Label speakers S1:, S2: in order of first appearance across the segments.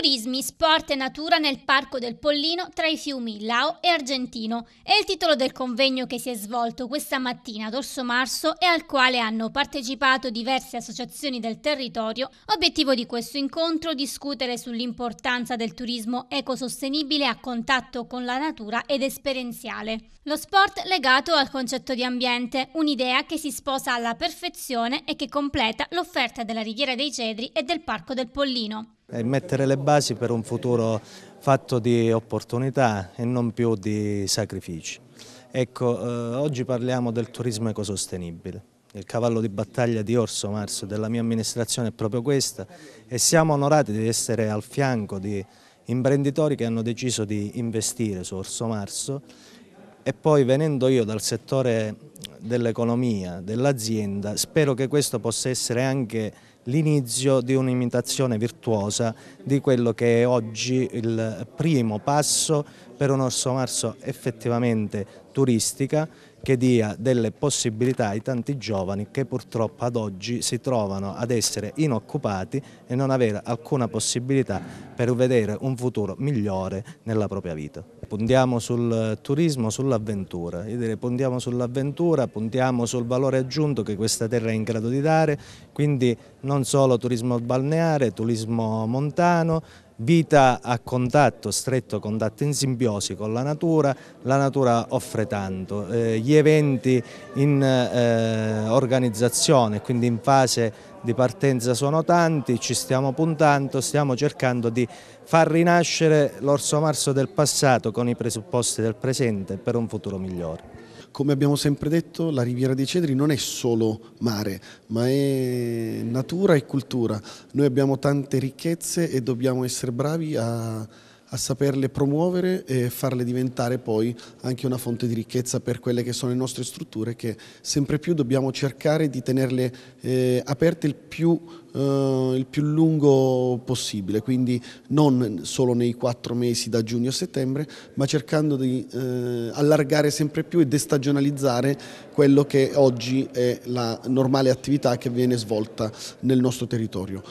S1: Turismi, sport e natura nel Parco del Pollino tra i fiumi Lao e Argentino è il titolo del convegno che si è svolto questa mattina ad Orso Marso e al quale hanno partecipato diverse associazioni del territorio. Obiettivo di questo incontro discutere sull'importanza del turismo ecosostenibile a contatto con la natura ed esperienziale. Lo sport legato al concetto di ambiente, un'idea che si sposa alla perfezione e che completa l'offerta della Riviera dei Cedri e del Parco del Pollino
S2: e mettere le basi per un futuro fatto di opportunità e non più di sacrifici. Ecco, eh, oggi parliamo del turismo ecosostenibile. Il cavallo di battaglia di Orso Marzo della mia amministrazione è proprio questa e siamo onorati di essere al fianco di imprenditori che hanno deciso di investire su Orso Marzo e poi venendo io dal settore dell'economia, dell'azienda, spero che questo possa essere anche l'inizio di un'imitazione virtuosa di quello che è oggi il primo passo per un orso sommerso effettivamente turistica che dia delle possibilità ai tanti giovani che purtroppo ad oggi si trovano ad essere inoccupati e non avere alcuna possibilità per vedere un futuro migliore nella propria vita. Puntiamo sul turismo, sull'avventura, puntiamo sull'avventura, puntiamo sul valore aggiunto che questa terra è in grado di dare, quindi non solo turismo balneare, turismo montano, vita a contatto, stretto contatto, in simbiosi con la natura, la natura offre tanto. Eh, gli eventi in eh, organizzazione, quindi in fase di partenza sono tanti, ci stiamo puntando, stiamo cercando di far rinascere l'orso marzo del passato con i presupposti del presente per un futuro migliore. Come abbiamo sempre detto, la Riviera dei Cedri non è solo mare,
S3: ma è natura e cultura. Noi abbiamo tante ricchezze e dobbiamo essere bravi a a saperle promuovere e farle diventare poi anche una fonte di ricchezza per quelle che sono le nostre strutture che sempre più dobbiamo cercare di tenerle eh, aperte il più, eh, il più lungo possibile, quindi non solo nei quattro mesi da giugno a settembre, ma cercando di eh, allargare sempre più e destagionalizzare quello che oggi è la normale attività che viene svolta nel nostro territorio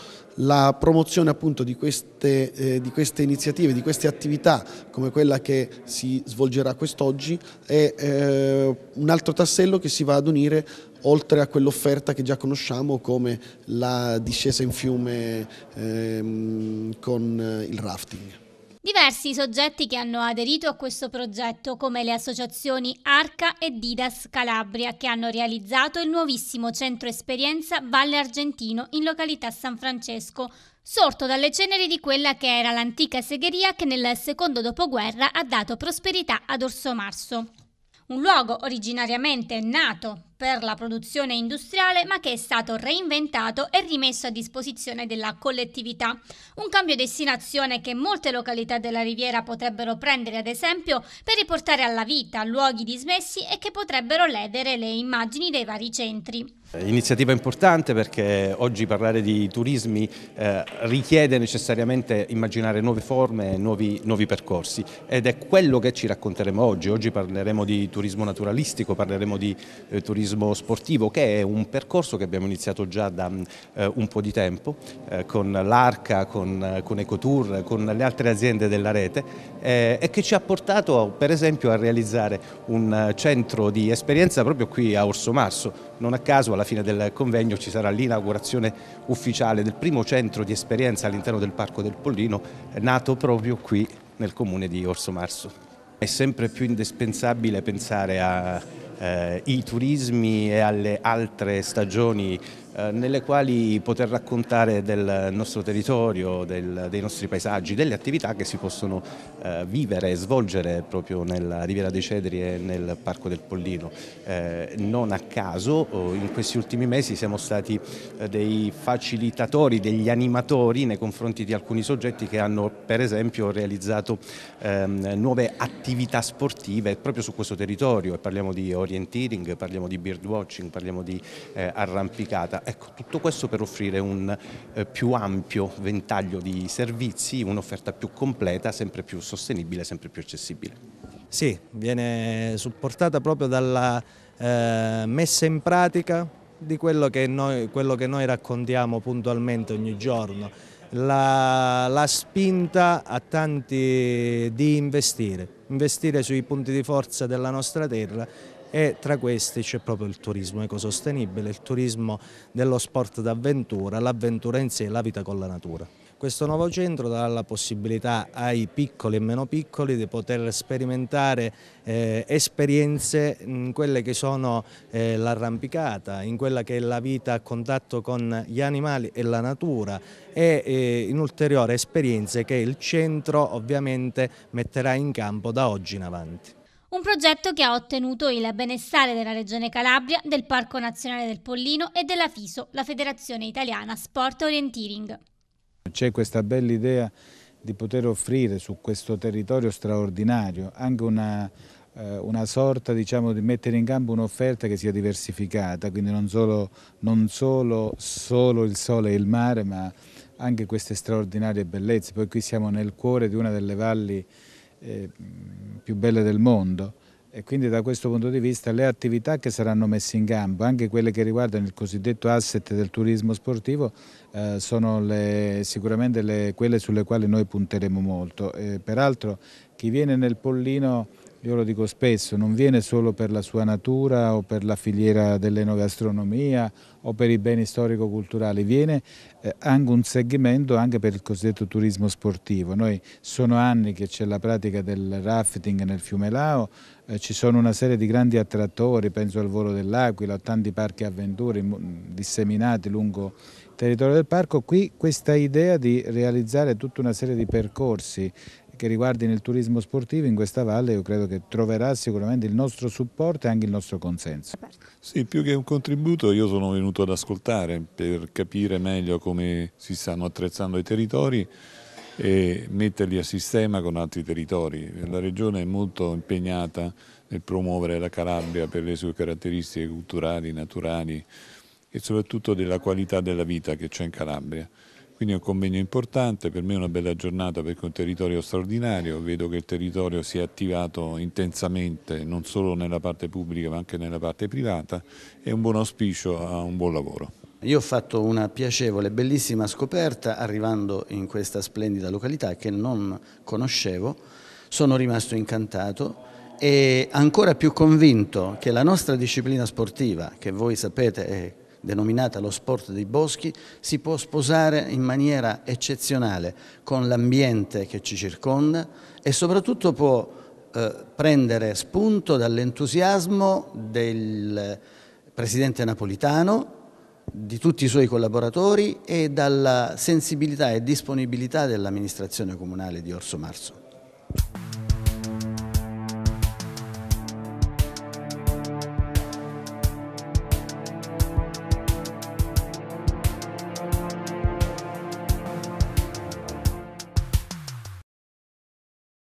S3: la promozione appunto di queste, eh, di queste iniziative, di queste attività come quella che si svolgerà quest'oggi è eh, un altro tassello che si va ad unire oltre a quell'offerta che già conosciamo come la discesa in fiume ehm, con il rafting.
S1: Diversi soggetti che hanno aderito a questo progetto, come le associazioni Arca e Didas Calabria, che hanno realizzato il nuovissimo centro esperienza Valle Argentino in località San Francesco, sorto dalle ceneri di quella che era l'antica segheria che nel secondo dopoguerra ha dato prosperità ad Orso Marso. Un luogo originariamente nato per la produzione industriale, ma che è stato reinventato e rimesso a disposizione della collettività. Un cambio destinazione che molte località della riviera potrebbero prendere ad esempio per riportare alla vita luoghi dismessi e che potrebbero ledere le immagini dei vari centri.
S4: Iniziativa importante perché oggi parlare di turismi eh, richiede necessariamente immaginare nuove forme e nuovi, nuovi, percorsi ed è quello che ci racconteremo oggi. Oggi parleremo di turismo naturalistico, parleremo di eh, turismo turismo sportivo che è un percorso che abbiamo iniziato già da eh, un po' di tempo eh, con l'Arca, con, con, Ecotour, con le altre aziende della rete eh, e che ci ha portato per esempio a realizzare un centro di esperienza proprio qui a Orso Marso. Non a caso alla fine del convegno ci sarà l'inaugurazione ufficiale del primo centro di esperienza all'interno del Parco del Pollino nato proprio qui nel comune di Orso Marso. È sempre più indispensabile pensare a eh, i turismi e alle altre stagioni eh, nelle quali poter raccontare del nostro territorio, del, dei nostri paesaggi, delle attività che si possono eh, vivere e svolgere proprio nella Riviera dei Cedri e nel Parco del Pollino. Eh, non a caso eh, in questi ultimi mesi siamo stati eh, dei facilitatori, degli animatori nei confronti di alcuni soggetti che hanno per esempio realizzato ehm, nuove attività sportive proprio su questo territorio e parliamo di orienteering, parliamo di birdwatching, parliamo di arrampicata Ecco, tutto questo per offrire un eh, più ampio ventaglio di servizi,
S2: un'offerta più completa, sempre più sostenibile, sempre più accessibile. Sì, viene supportata proprio dalla eh, messa in pratica di quello che, noi, quello che noi raccontiamo puntualmente ogni giorno, la, la spinta a tanti di investire investire sui punti di forza della nostra terra e tra questi c'è proprio il turismo ecosostenibile, il turismo dello sport d'avventura, l'avventura in sé, la vita con la natura. Questo nuovo centro darà la possibilità ai piccoli e meno piccoli di poter sperimentare eh, esperienze in quelle che sono eh, l'arrampicata, in quella che è la vita a contatto con gli animali e la natura e eh, in ulteriori esperienze che il centro ovviamente metterà in campo da oggi in avanti.
S1: Un progetto che ha ottenuto il benessere della Regione Calabria, del Parco Nazionale del Pollino e della FISO, la Federazione Italiana Sport Orienteering.
S5: C'è questa bella idea di poter offrire su questo territorio straordinario anche una, eh, una sorta diciamo, di mettere in campo un'offerta che sia diversificata, quindi non solo, non solo, solo il sole e il mare ma anche queste straordinarie bellezze. Poi qui siamo nel cuore di una delle valli eh, più belle del mondo e quindi da questo punto di vista le attività che saranno messe in campo, anche quelle che riguardano il cosiddetto asset del turismo sportivo, eh, sono le, sicuramente le, quelle sulle quali noi punteremo molto. E eh, peraltro chi viene nel Pollino io lo dico spesso, non viene solo per la sua natura o per la filiera dell'enogastronomia o per i beni storico-culturali, viene eh, anche un segmento anche per il cosiddetto turismo sportivo. Noi sono anni che c'è la pratica del rafting nel fiume Lao, eh, ci sono una serie di grandi attrattori, penso al volo dell'Aquila, a tanti parchi avventure disseminati lungo il territorio del parco. Qui questa idea di realizzare tutta una serie di percorsi che riguardino il turismo sportivo in questa valle io credo che troverà sicuramente il nostro supporto e anche il nostro consenso. Sì, più che un contributo io sono venuto ad ascoltare per capire meglio come si stanno attrezzando i territori e metterli a sistema con altri territori. La regione è molto impegnata nel promuovere la Calabria per le sue caratteristiche culturali, naturali e soprattutto della qualità della vita che c'è in Calabria. Quindi è un convegno importante, per me è una bella giornata perché è un territorio straordinario, vedo che il territorio si è attivato intensamente non solo nella parte pubblica ma anche nella parte privata e un buon auspicio a un buon lavoro.
S2: Io ho fatto una piacevole, bellissima scoperta arrivando in questa splendida località che non conoscevo, sono rimasto incantato e ancora più convinto che la nostra disciplina sportiva, che voi sapete è denominata lo sport dei boschi, si può sposare in maniera eccezionale con l'ambiente che ci circonda e soprattutto può eh, prendere spunto dall'entusiasmo del presidente napolitano, di tutti i suoi collaboratori e dalla sensibilità e disponibilità dell'amministrazione comunale di Orso Marzo.